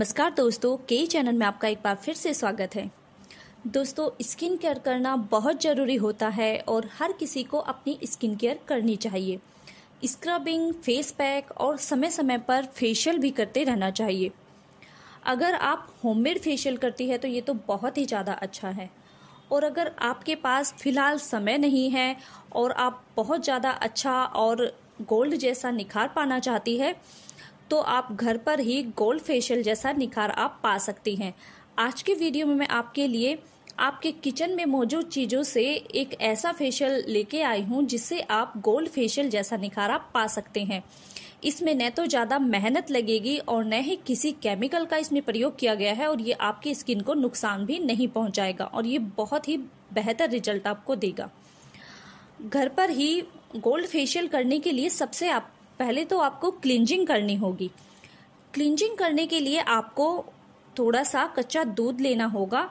नमस्कार दोस्तों के चैनल में आपका एक बार फिर से स्वागत है दोस्तों स्किन केयर करना बहुत ज़रूरी होता है और हर किसी को अपनी स्किन केयर करनी चाहिए स्क्रबिंग फेस पैक और समय समय पर फेशियल भी करते रहना चाहिए अगर आप होममेड फेशियल करती है तो ये तो बहुत ही ज़्यादा अच्छा है और अगर आपके पास फ़िलहाल समय नहीं है और आप बहुत ज़्यादा अच्छा और गोल्ड जैसा निखार पाना चाहती है तो आप घर पर ही गोल्ड फेशियल जैसा निखार आप पा सकती हैं आज के वीडियो में मैं आपके लिए आपके किचन में मौजूद चीज़ों से एक ऐसा फेशियल लेके आई हूँ जिससे आप गोल्ड फेशियल जैसा निखार आप पा सकते हैं इसमें न तो ज़्यादा मेहनत लगेगी और न ही किसी केमिकल का इसमें प्रयोग किया गया है और ये आपकी स्किन को नुकसान भी नहीं पहुँचाएगा और ये बहुत ही बेहतर रिजल्ट आपको देगा घर पर ही गोल्ड फेशियल करने के लिए सबसे आप पहले तो आपको क्लिंजिंग करनी होगी क्लिंजिंग करने के लिए आपको थोड़ा सा कच्चा दूध लेना होगा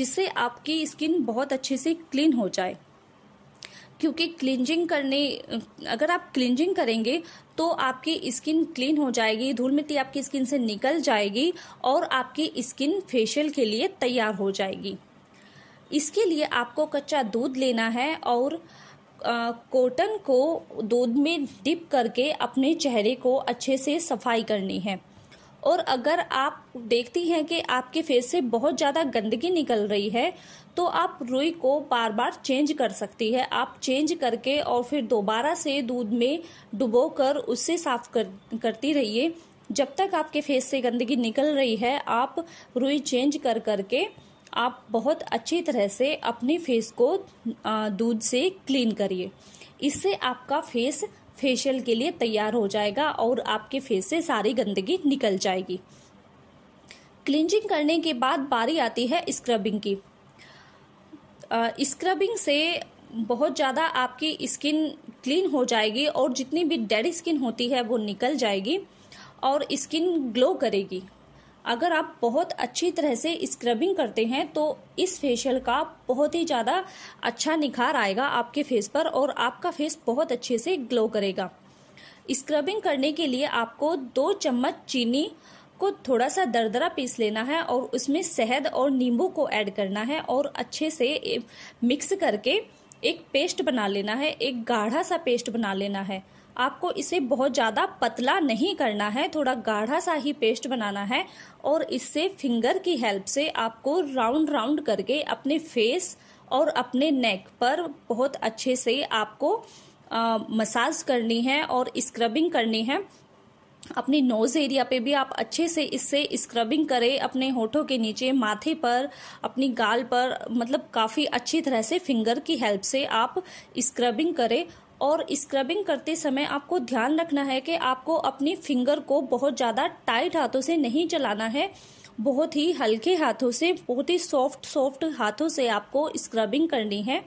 जिससे आपकी स्किन बहुत अच्छे से क्लीन हो जाए क्योंकि क्लिंजिंग करने अगर आप क्लिंजिंग करेंगे तो आपकी स्किन क्लीन हो जाएगी धूल मिट्टी आपकी स्किन से निकल जाएगी और आपकी स्किन फेशियल के लिए तैयार हो जाएगी इसके लिए आपको कच्चा दूध लेना है और कॉटन को दूध में डिप करके अपने चेहरे को अच्छे से सफाई करनी है और अगर आप देखती हैं कि आपके फेस से बहुत ज़्यादा गंदगी निकल रही है तो आप रुई को बार बार चेंज कर सकती है आप चेंज करके और फिर दोबारा से दूध में डुबो कर उससे साफ कर करती रहिए जब तक आपके फेस से गंदगी निकल रही है आप रुई चेंज कर करके आप बहुत अच्छी तरह से अपने फेस को दूध से क्लीन करिए इससे आपका फेस फेशियल के लिए तैयार हो जाएगा और आपके फेस से सारी गंदगी निकल जाएगी क्लिनजिंग करने के बाद बारी आती है स्क्रबिंग की स्क्रबिंग से बहुत ज़्यादा आपकी स्किन क्लीन हो जाएगी और जितनी भी डेड स्किन होती है वो निकल जाएगी और स्किन ग्लो करेगी अगर आप बहुत अच्छी तरह से स्क्रबिंग करते हैं तो इस फेशियल का बहुत ही ज़्यादा अच्छा निखार आएगा आपके फेस पर और आपका फेस बहुत अच्छे से ग्लो करेगा स्क्रबिंग करने के लिए आपको दो चम्मच चीनी को थोड़ा सा दरदरा पीस लेना है और उसमें शहद और नींबू को ऐड करना है और अच्छे से मिक्स करके एक पेस्ट बना लेना है एक गाढ़ा सा पेस्ट बना लेना है आपको इसे बहुत ज़्यादा पतला नहीं करना है थोड़ा गाढ़ा सा ही पेस्ट बनाना है और इससे फिंगर की हेल्प से आपको राउंड राउंड करके अपने फेस और अपने नेक पर बहुत अच्छे से आपको मसाज करनी है और स्क्रबिंग करनी है अपनी नोज एरिया पे भी आप अच्छे से इससे स्क्रबिंग करें अपने होठों के नीचे माथे पर अपनी गाल पर मतलब काफ़ी अच्छी तरह से फिंगर की हेल्प से आप स्क्रबिंग करें और स्क्रबिंग करते समय आपको ध्यान रखना है कि आपको अपनी फिंगर को बहुत ज़्यादा टाइट हाथों से नहीं चलाना है बहुत ही हल्के हाथों से बहुत ही सॉफ्ट सॉफ्ट हाथों से आपको स्क्रबिंग करनी है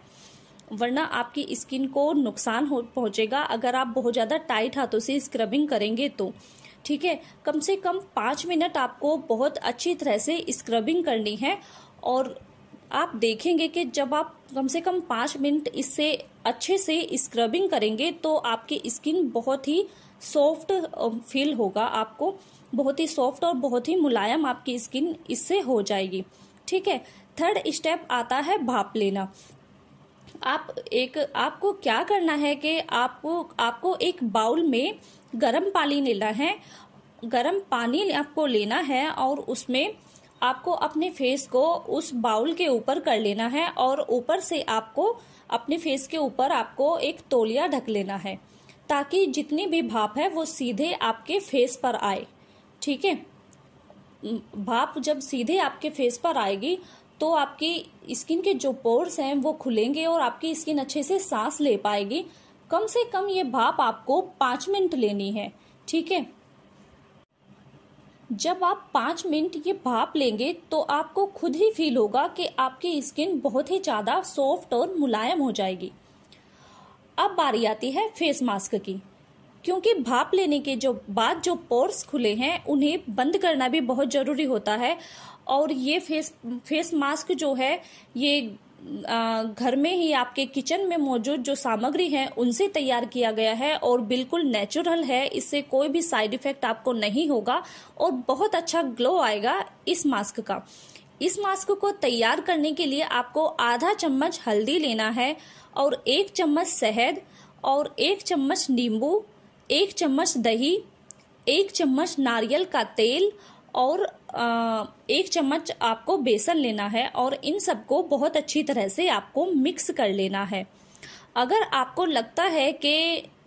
वरना आपकी स्किन को नुकसान हो पहुँचेगा अगर आप बहुत ज़्यादा टाइट हाथों से स्क्रबिंग करेंगे तो ठीक है कम से कम पाँच मिनट आपको बहुत अच्छी तरह से स्क्रबिंग करनी है और आप देखेंगे कि जब आप कम से कम पाँच मिनट इससे अच्छे से स्क्रबिंग करेंगे तो आपकी स्किन बहुत ही सॉफ्ट फील होगा आपको बहुत ही सॉफ्ट और बहुत ही मुलायम आपकी स्किन इससे हो जाएगी ठीक है थर्ड स्टेप आता है भाप लेना आप एक आपको क्या करना है कि आपको आपको एक बाउल में गर्म पानी लेना है गर्म पानी आपको लेना है और उसमें आपको अपने फेस को उस बाउल के ऊपर कर लेना है और ऊपर से आपको अपने फेस के ऊपर आपको एक तोलिया ढक लेना है ताकि जितनी भी भाप है वो सीधे आपके फेस पर आए ठीक है भाप जब सीधे आपके फेस पर आएगी तो आपकी स्किन के जो पोर्स हैं वो खुलेंगे और आपकी स्किन अच्छे से सांस ले पाएगी कम से कम ये भाप आपको पाँच मिनट लेनी है ठीक है जब आप पाँच मिनट ये भाप लेंगे तो आपको खुद ही फील होगा कि आपकी स्किन बहुत ही ज़्यादा सॉफ्ट और मुलायम हो जाएगी अब बारी आती है फेस मास्क की क्योंकि भाप लेने के जो बाद जो पोर्स खुले हैं उन्हें बंद करना भी बहुत ज़रूरी होता है और ये फेस फेस मास्क जो है ये घर में ही आपके किचन में मौजूद जो सामग्री है उनसे तैयार किया गया है और बिल्कुल नेचुरल है इससे कोई भी साइड इफेक्ट आपको नहीं होगा और बहुत अच्छा ग्लो आएगा इस मास्क का इस मास्क को तैयार करने के लिए आपको आधा चम्मच हल्दी लेना है और एक चम्मच शहद और एक चम्मच नींबू एक चम्मच दही एक चम्मच नारियल का तेल और एक चम्मच आपको बेसन लेना है और इन सबको बहुत अच्छी तरह से आपको मिक्स कर लेना है अगर आपको लगता है कि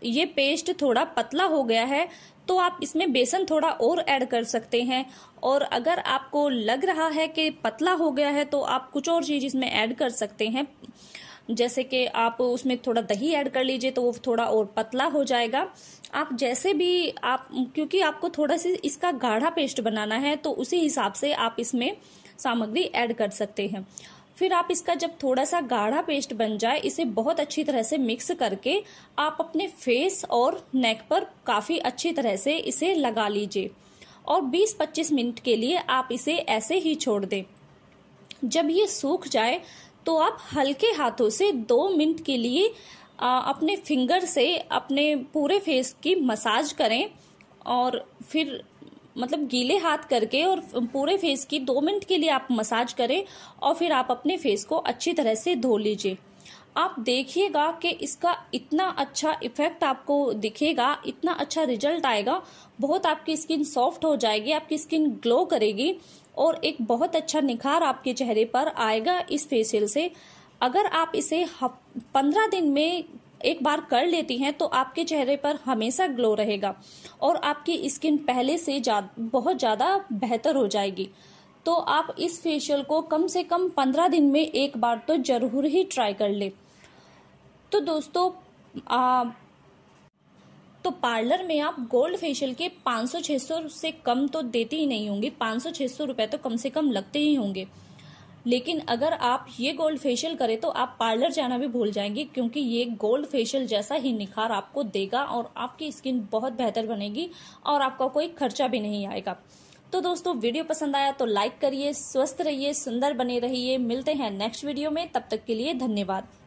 ये पेस्ट थोड़ा पतला हो गया है तो आप इसमें बेसन थोड़ा और ऐड कर सकते हैं और अगर आपको लग रहा है कि पतला हो गया है तो आप कुछ और चीज़ इसमें ऐड कर सकते हैं जैसे कि आप उसमें थोड़ा दही ऐड कर लीजिए तो वो थोड़ा और पतला हो जाएगा आप जैसे भी आप क्योंकि आपको थोड़ा सा इसका गाढ़ा पेस्ट बनाना है तो उसी हिसाब से आप इसमें सामग्री ऐड कर सकते हैं फिर आप इसका जब थोड़ा सा गाढ़ा पेस्ट बन जाए इसे बहुत अच्छी तरह से मिक्स करके आप अपने फेस और नेक पर काफ़ी अच्छी तरह से इसे लगा लीजिए और 20-25 मिनट के लिए आप इसे ऐसे ही छोड़ दें जब ये सूख जाए तो आप हल्के हाथों से दो मिनट के लिए आ, अपने फिंगर से अपने पूरे फेस की मसाज करें और फिर मतलब गीले हाथ करके और पूरे फेस की दो मिनट के लिए आप मसाज करें और फिर आप अपने फेस को अच्छी तरह से धो लीजिए आप देखिएगा कि इसका इतना अच्छा इफेक्ट आपको दिखेगा इतना अच्छा रिजल्ट आएगा बहुत आपकी स्किन सॉफ्ट हो जाएगी आपकी स्किन ग्लो करेगी और एक बहुत अच्छा निखार आपके चेहरे पर आएगा इस फेशियल से अगर आप इसे पंद्रह दिन में एक बार कर लेती हैं तो आपके चेहरे पर हमेशा ग्लो रहेगा और आपकी स्किन पहले से जा, बहुत ज़्यादा बेहतर हो जाएगी तो आप इस फेशियल को कम से कम पंद्रह दिन में एक बार तो जरूर ही ट्राई कर लें तो दोस्तों आ, तो पार्लर में आप गोल्ड फेशियल के 500-600 से कम तो देते ही नहीं होंगे 500-600 रुपए तो कम से कम लगते ही होंगे लेकिन अगर आप ये गोल्ड फेशियल करें तो आप पार्लर जाना भी भूल जाएंगे क्योंकि ये गोल्ड फेशियल जैसा ही निखार आपको देगा और आपकी स्किन बहुत बेहतर बनेगी और आपका कोई खर्चा भी नहीं आएगा तो दोस्तों वीडियो पसंद आया तो लाइक करिए स्वस्थ रहिए सुंदर बने रहिए मिलते हैं नेक्स्ट वीडियो में तब तक के लिए धन्यवाद